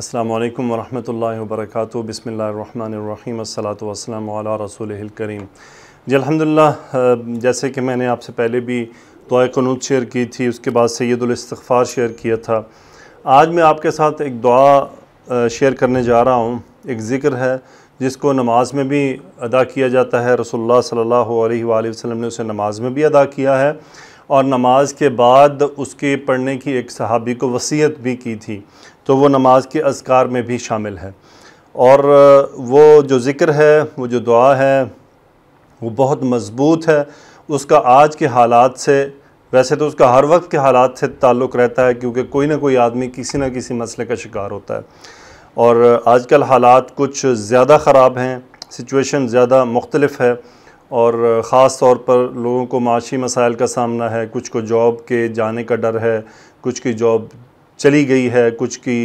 अल्लाम वरहमल वर्क बसमीम असलातम रसूल करीम जी अलहमदिल्ला जैसे कि मैंने आपसे पहले भी दुआ कनूत शेयर की थी उसके बाद सैदुलस्तफ़ार शेयर किया था आज मैं आपके साथ एक दुआ uh, शेयर करने जा रहा हूँ एक ज़िक्र है जिसको नमाज में भी अदा किया जाता है रसोल्ला सल्ला वसम ने उसे नमाज में भी अदा किया है और नमाज के बाद उसके पढ़ने की एक सहाबी को वसीयत भी की थी तो वो नमाज के अजकार में भी शामिल है और वो जो ज़िक्र है वो जो दुआ है वो बहुत मज़बूत है उसका आज के हालात से वैसे तो उसका हर वक्त के हालात से ताल्लुक़ रहता है क्योंकि कोई ना कोई आदमी किसी ना किसी मसले का शिकार होता है और आजकल हालात कुछ ज़्यादा ख़राब हैं सिचुएशन ज़्यादा मुख्तलफ है और ख़ास तौर पर लोगों को माशी मसाइल का सामना है कुछ को जॉब के जाने का डर है कुछ की जॉब चली गई है कुछ की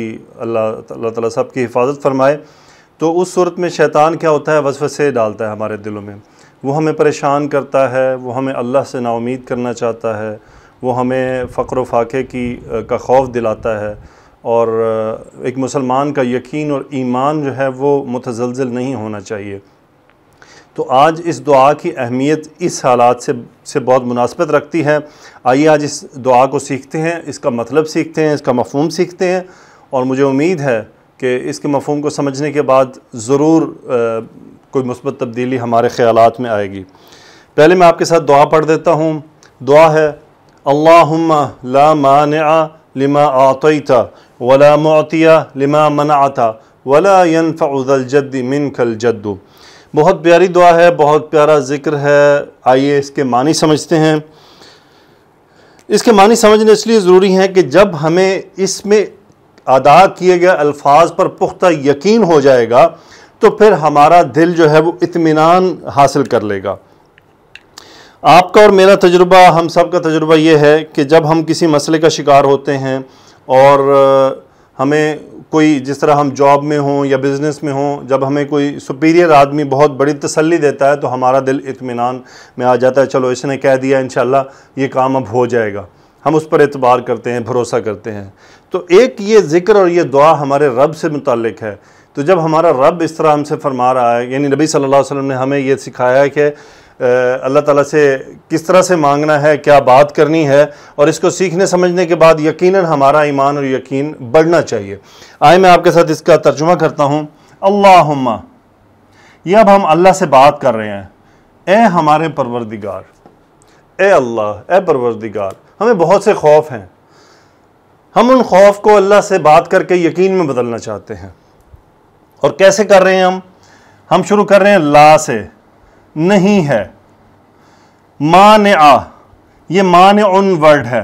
अल्लाह अल्लाह ताला सब की हिफाजत फरमाए तो उस सूरत में शैतान क्या होता है वसवसे डालता है हमारे दिलों में वो हमें परेशान करता है वो हमें अल्लाह से नाउमीद करना चाहता है वो हमें फ़क्र फाके की का खौफ दिलाता है और एक मुसलमान का यकीन और ईमान जो है वो मुतजलजल नहीं होना चाहिए तो आज इस दुआ की अहमियत इस हालात से से बहुत मुनासबत रखती है आइए आज इस दुआ को सीखते हैं इसका मतलब सीखते हैं इसका मफहम सीखते हैं और मुझे उम्मीद है कि इसके मफहम को समझने के बाद ज़रूर कोई मुसबत तब्दीली हमारे ख्याल में आएगी पहले मैं आपके साथ दुआ पढ़ देता हूँ दुआ है अल्लाम ला मान लिमा आतता वला मोतिया लिमा मना आता वला फ़ल जद्द मिन खल जद्दू बहुत प्यारी दुआ है बहुत प्यारा ज़िक्र है आइए इसके मानी समझते हैं इसके मानी समझना इसलिए ज़रूरी है कि जब हमें इसमें अदा किए गए अल्फाज पर पुख्ता यकीन हो जाएगा तो फिर हमारा दिल जो है वो इतमान हासिल कर लेगा आपका और मेरा तजुर्बा हम सब का तजुर्बा ये है कि जब हम किसी मसले का शिकार होते हैं और हमें कोई जिस तरह हम जॉब में हों या बिज़नेस में हों जब हमें कोई सुपीरियर आदमी बहुत बड़ी तसल्ली देता है तो हमारा दिल इतमान में आ जाता है चलो इसने कह दिया इन ये काम अब हो जाएगा हम उस पर एतबार करते हैं भरोसा करते हैं तो एक ये ज़िक्र और ये दुआ हमारे रब से मुतक़ है तो जब हमारा रब इस तरह हमसे फरमा रहा है यानी नबी सल्लल्लाहु अलैहि वसल्लम ने हमें ये सिखाया है कि अल्लाह ताला से किस तरह से मांगना है क्या बात करनी है और इसको सीखने समझने के बाद यकीनन हमारा ईमान और यकीन बढ़ना चाहिए आए मैं आपके साथ इसका तर्जुमा करता हूँ अल्ला ये अब हम अल्लाह से बात कर रहे हैं ए हमारे परवरदिगार ए अल्लाह ए परवरदिगार हमें बहुत से खौफ हैं हम उन खौफ को अल्लाह से बात करके यकीन में बदलना चाहते हैं और कैसे कर रहे हैं हम हम शुरू कर रहे हैं ला से नहीं है मान आ ये मान उन वर्ड है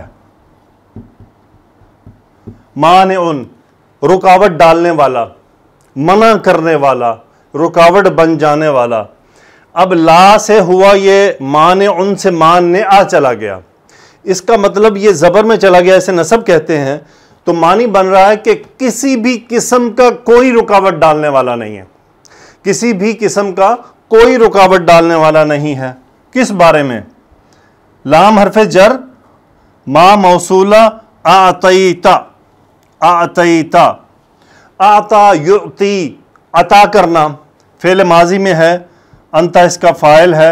मान उन रुकावट डालने वाला मना करने वाला रुकावट बन जाने वाला अब ला से हुआ ये मान उन से मान ने आ चला गया इसका मतलब ये ज़बर में चला गया ऐसे नसब कहते हैं तो मानी बन रहा है कि किसी भी किस्म का कोई रुकावट डालने वाला नहीं है किसी भी किस्म का कोई रुकावट डालने वाला नहीं है किस बारे में लाम हरफ जर माँ मौसूला आतईता आतईता आता युती अता करना फेल माजी में है अंता इसका फ़ाइल है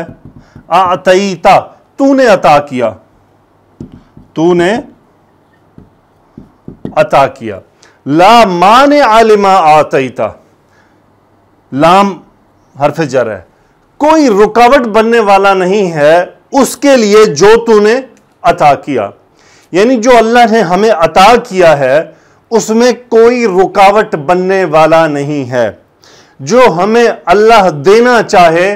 आतईता तूने अता किया तूने अता किया ला मान आलिमा आतईता लाम हरफ जर है कोई रुकावट बनने वाला नहीं है उसके लिए जो तूने अता किया यानी जो अल्लाह ने हमें अता किया है उसमें कोई रुकावट बनने वाला नहीं है जो हमें अल्लाह देना चाहे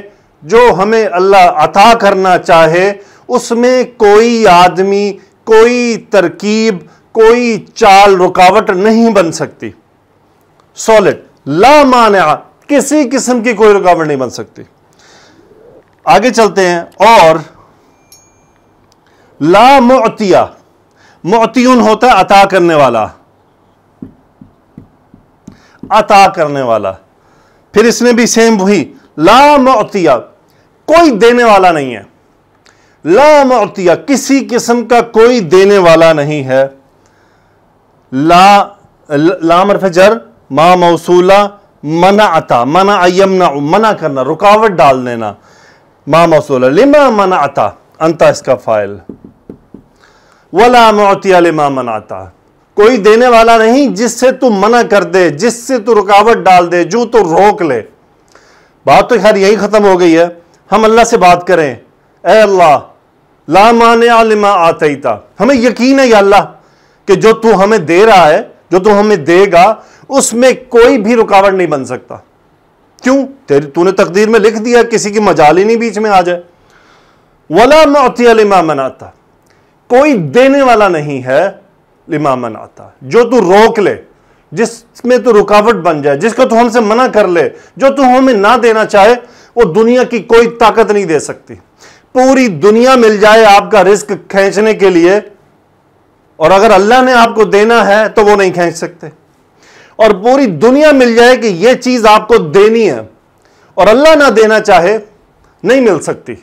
जो हमें अल्लाह अता करना चाहे उसमें कोई आदमी कोई तरकीब कोई चाल रुकावट नहीं बन सकती सॉलिड ला माना किसी किस्म की कोई रुकावट नहीं बन सकती आगे चलते हैं और ला मोतिया मोतियन होता है अता करने वाला अता करने वाला फिर इसमें भी सेम वही ला मोतिया कोई देने वाला नहीं है ला मोतिया किसी किस्म का कोई देने वाला नहीं है ला ला मरफ मा मौसूला मना अता मना यमना मना करना रुकावट डाल देना माँ मौसूल लिमा मना अता अंता इसका फाइल वला मोतिया लिमा मना आता कोई देने वाला नहीं जिससे तू मना कर दे जिससे तू रुकावट डाल दे जो तू रोक ले बात तो खैर यही ख़त्म हो गई है हम अल्लाह से बात करें ए अल्लाह ला माने आलिमा आतईता हमें यकीन है अल्लाह कि जो तू हमें दे रहा है जो तू हमें देगा उसमें कोई भी रुकावट नहीं बन सकता क्यों तेरी तूने तकदीर में लिख दिया किसी की मजाल ही नहीं बीच में आ जाए वला मोती लिमामन आता कोई देने वाला नहीं है लिमामन आता जो तू रोक ले जिसमें तू रुकावट बन जाए जिसको तू हमसे मना कर ले जो तू हमें ना देना चाहे वो दुनिया की कोई ताकत नहीं दे सकती पूरी दुनिया मिल जाए आपका रिस्क खींचने के लिए और अगर अल्लाह ने आपको देना है तो वो नहीं खींच सकते और पूरी दुनिया मिल जाए कि यह चीज आपको देनी है और अल्लाह ना देना चाहे नहीं मिल सकती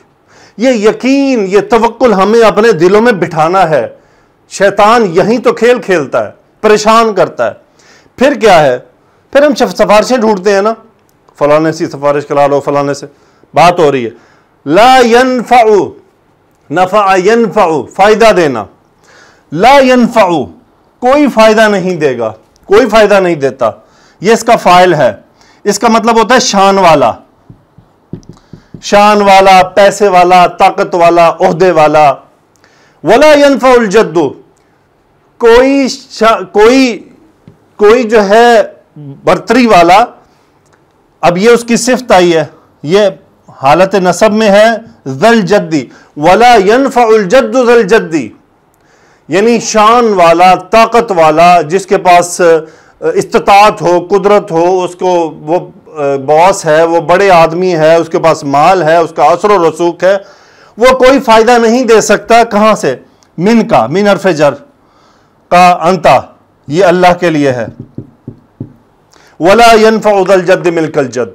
ये यकीन ये तवक्ल हमें अपने दिलों में बिठाना है शैतान यहीं तो खेल खेलता है परेशान करता है फिर क्या है फिर हम सिफारिशें ढूंढते हैं ना फलाने से सिफारिश करा लो फलाने से बात हो रही है ला यन फाउ नफा फायदा देना ला यन कोई फायदा नहीं देगा कोई फायदा नहीं देता ये इसका फाइल है इसका मतलब होता है शान वाला शान वाला पैसे वाला ताकत वाला ओहदे वाला वला यनफा उलजद्दो कोई कोई कोई जो है बर्तरी वाला अब ये उसकी सिफत आई है ये हालत नसब में है जल जद्दी वला यनफा उलजद्दो जल जद्दी यानी शान वाला ताकत वाला जिसके पास इस्तात हो कुदरत हो उसको वो बॉस है वो बड़े आदमी है उसके पास माल है उसका असर रसूख है वो कोई फ़ायदा नहीं दे सकता कहाँ से मिन का मिन अरफ जर का अंता ये अल्लाह के लिए है वला फल उदल जद मिलकल जद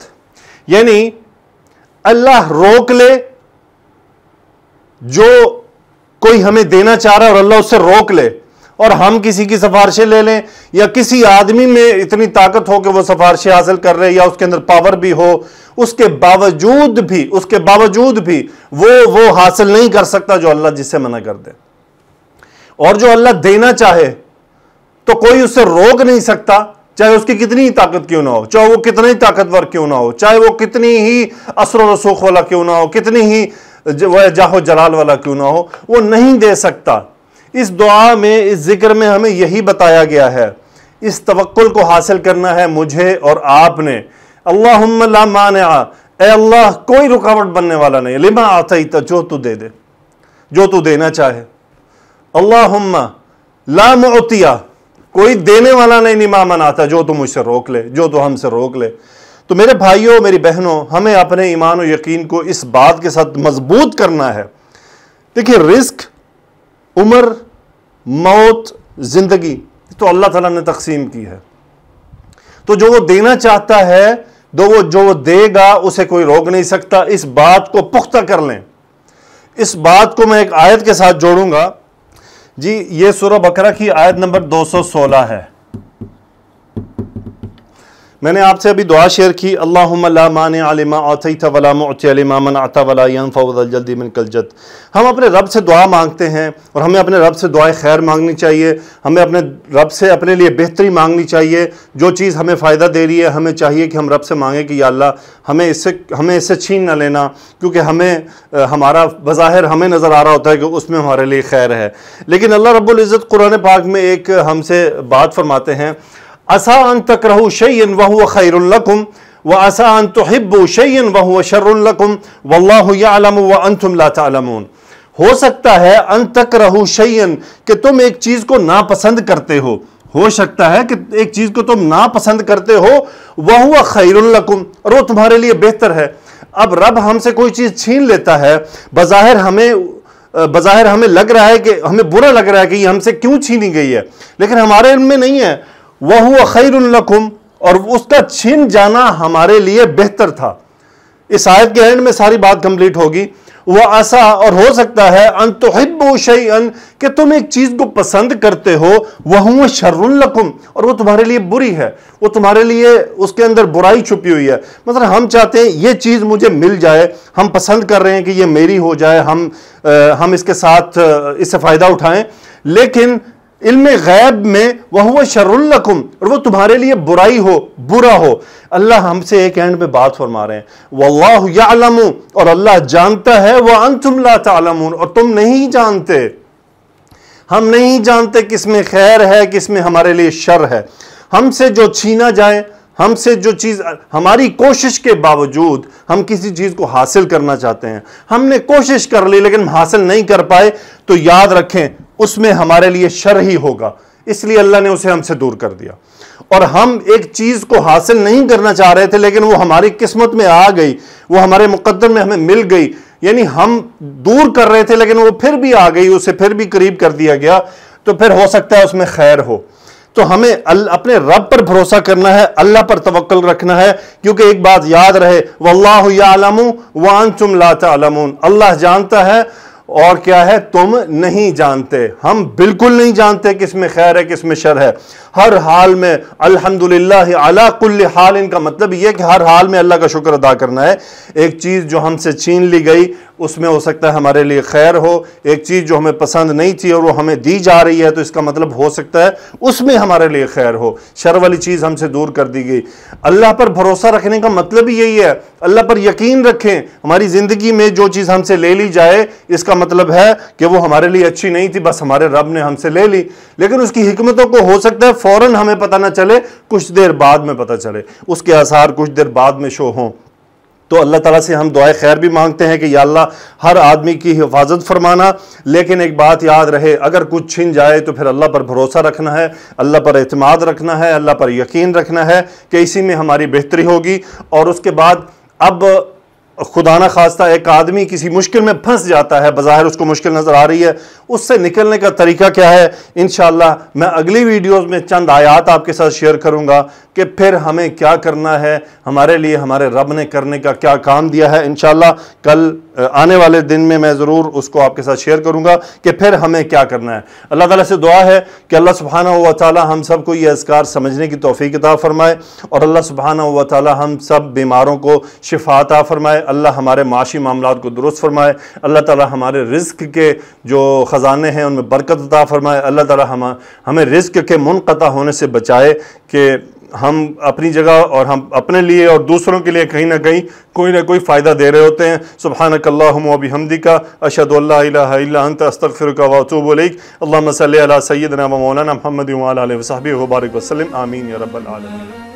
यानी अल्लाह रोक ले जो कोई हमें देना चाह रहा है और अल्लाह उससे रोक ले और हम किसी की सिफारशें ले लें या किसी आदमी में इतनी ताकत हो कि वो सिफारशें हासिल कर रहे या उसके अंदर पावर भी हो उसके बावजूद भी उसके बावजूद भी वो वो हासिल नहीं कर सकता जो अल्लाह जिससे मना कर दे और जो अल्लाह देना चाहे तो कोई उससे रोक नहीं सकता चाहे उसकी कितनी ही ताकत क्यों ना हो चाहे वो कितना ही ताकतवर क्यों ना हो चाहे वो कितनी ही असर रसूख वाला क्यों ना हो कितनी ही वह जाहो जलाल वाला क्यों ना हो वो नहीं दे सकता इस दुआ में इस जिक्र में हमें यही बताया गया है इस तवक्ल को हासिल करना है मुझे और आपने अल्लाह ला मान अल्लाह कोई रुकावट बनने वाला नहीं लिमा आता ही था जो तू दे दे जो तू देना चाहे अल्लाह ला कोई देने वाला नहीं निमा मनाता जो तू मुझसे रोक ले जो तू हमसे रोक ले तो मेरे भाइयों मेरी बहनों हमें अपने ईमान और यकीन को इस बात के साथ मजबूत करना है देखिए रिस्क उम्र मौत ज़िंदगी तो अल्लाह ताला ने तकसीम की है तो जो वो देना चाहता है तो वो जो वो देगा उसे कोई रोक नहीं सकता इस बात को पुख्ता कर लें इस बात को मैं एक आयत के साथ जोड़ूंगा जी ये सूरह बकरा की आयत नंबर 216 है मैंने आपसे अभी दुआ शेयर की अल्लाह मान कलजत हम अपने रब से दुआ मांगते हैं और हमें अपने रब से दुआ खैर मांगनी चाहिए हमें अपने रब से अपने लिए बेहतरी मांगनी चाहिए जो चीज़ हमें फ़ायदा दे रही है हमें चाहिए कि हम रब से मांगें कि या अल्लाह हमें इससे हमें इससे छीन ना लेना क्योंकि हमें हमारा बज़ाहिर हमें नज़र आ रहा होता है कि उसमें हमारे लिए खैर है लेकिन अल्लाह रब्ज़त कुरान पाक में एक हमसे बात फरमाते हैं असा अन तक रहू शैन वह खैरकुम व असा अन तो हिब्बू शैन वह शर्रकुम वल्लाम व अनतुम हो सकता है अन तक रहू शैन कि तुम एक चीज़ को नापसंद करते हो हो सकता है कि एक चीज़ को तुम नापसंद करते हो वह हुआ खैरकुम और वो तुम्हारे लिए बेहतर है अब रब हमसे कोई चीज़ छीन लेता है बज़ाहिर हमें बज़ाहिर हमें लग रहा है कि हमें बुरा लग रहा है कि ये हमसे क्यों छीनी गई है लेकिन हमारे इनमें नहीं है वह खैरकुम और उसका छिन जाना हमारे लिए बेहतर था इस आयत के एंड में सारी बात कंप्लीट होगी वह आशा और हो सकता है अन तोहिब शैन कि तुम एक चीज को पसंद करते हो वह शर्रकुम और वो तुम्हारे लिए बुरी है वो तुम्हारे लिए उसके अंदर बुराई छुपी हुई है मतलब हम चाहते हैं ये चीज़ मुझे मिल जाए हम पसंद कर रहे हैं कि ये मेरी हो जाए हम आ, हम इसके साथ इससे फ़ायदा उठाएं लेकिन इल्म गैब में वह हुआ शरुल्लकुम और वो तुम्हारे लिए बुराई हो बुरा हो अल्लाह हमसे एक एंड में बात फरमा रहे हैं वल्लाम और अल्लाह जानता है वह अनतुम ला तालमून और तुम नहीं जानते हम नहीं जानते किस में खैर है किस में हमारे लिए शर है हमसे जो छीना जाए हमसे जो चीज़ हमारी कोशिश के बावजूद हम किसी चीज़ को हासिल करना चाहते हैं हमने कोशिश कर ली लेकिन हासिल नहीं कर पाए तो याद रखें उसमें हमारे लिए शर ही होगा इसलिए अल्लाह ने उसे हमसे दूर कर दिया और हम एक चीज़ को हासिल नहीं करना चाह रहे थे लेकिन वो हमारी किस्मत में आ गई वो हमारे मुकदम में हमें मिल गई यानी हम दूर कर रहे थे लेकिन वो फिर भी आ गई उसे फिर भी करीब कर दिया गया तो फिर हो सकता है उसमें खैर हो तो हमें अपने रब पर भरोसा करना है अल्लाह पर तवक्ल रखना है क्योंकि एक बात याद रहे वल्लाम वन ला लाता अल्लाह जानता है और क्या है तुम नहीं जानते हम बिल्कुल नहीं जानते किस में खैर है किस में शर है हर हाल में अल्हम्दुलिल्लाह अला कुल हाल इनका मतलब यह कि हर हाल में अल्लाह का शुक्र अदा करना है एक चीज़ जो हमसे छीन ली गई उसमें हो सकता है हमारे लिए खैर हो एक चीज़ जो हमें पसंद नहीं थी और वो हमें दी जा रही है तो इसका मतलब हो सकता है उसमें हमारे लिए खैर हो शर वाली चीज़ हमसे दूर कर दी गई अल्लाह पर भरोसा रखने का मतलब ही यही है अल्लाह पर यकीन रखें हमारी ज़िंदगी में जो चीज़ हमसे ले ली जाए इसका मतलब है कि वो हमारे लिए अच्छी नहीं थी बस हमारे रब ने हमसे ले ली लेकिन उसकी हमतों को हो सकता है फ़ौरन हमें पता ना चले कुछ देर बाद में पता चले उसके आसार कुछ देर बाद में शो हों तो अल्लाह ताला से हम दुआ खैर भी मांगते हैं कि या अल्लाह हर आदमी की हिफाजत फरमाना लेकिन एक बात याद रहे अगर कुछ छिन जाए तो फिर अल्लाह पर भरोसा रखना है अल्लाह पर अतमाद रखना है अल्लाह पर यकीन रखना है कि इसी में हमारी बेहतरी होगी और उसके बाद अब खुदा ना खास्ता एक आदमी किसी मुश्किल में फंस जाता है बज़ाहिर उसको मुश्किल नज़र आ रही है उससे निकलने का तरीका क्या है इन मैं अगली वीडियोस में चंद आयात आपके साथ शेयर करूंगा कि फिर हमें क्या करना है हमारे लिए हमारे रब ने करने का क्या काम दिया है इन कल आने वाले दिन में मैं ज़रूर उसको आपके साथ शेयर करूँगा कि फिर हमें क्या करना है अल्लाह ताला से दुआ है कि अल्लाह सुबहाना व ताली हम सब को ये असकार समझने की तोफ़ी फ़रमाए और अल्लाह सुबहाना व ताली हम सब बीमारों को शिफाता फ़रमाए अल्लाह हमारे माशी मामला को दुरुस्त फ़रमाए अल्लाह ताली हमारे रिस्क के जो ख़जाने हैं उनमें बरकत अता फ़रमाए अल्लाह ताली हम हमें रिस्क के मुनक़ा होने से बचाए कि हम अपनी जगह और हम अपने लिए और दूसरों के लिए कहीं ना कहीं कोई ना कोई फ़ायदा दे रहे होते हैं सुबहानकल्लाबी हमदी का अशद अस्तफ़िर का वातूबलिक अल्लाह सल सैदना मौलाना महमद वसाबी वबारक वसलम आमीन रबालमीन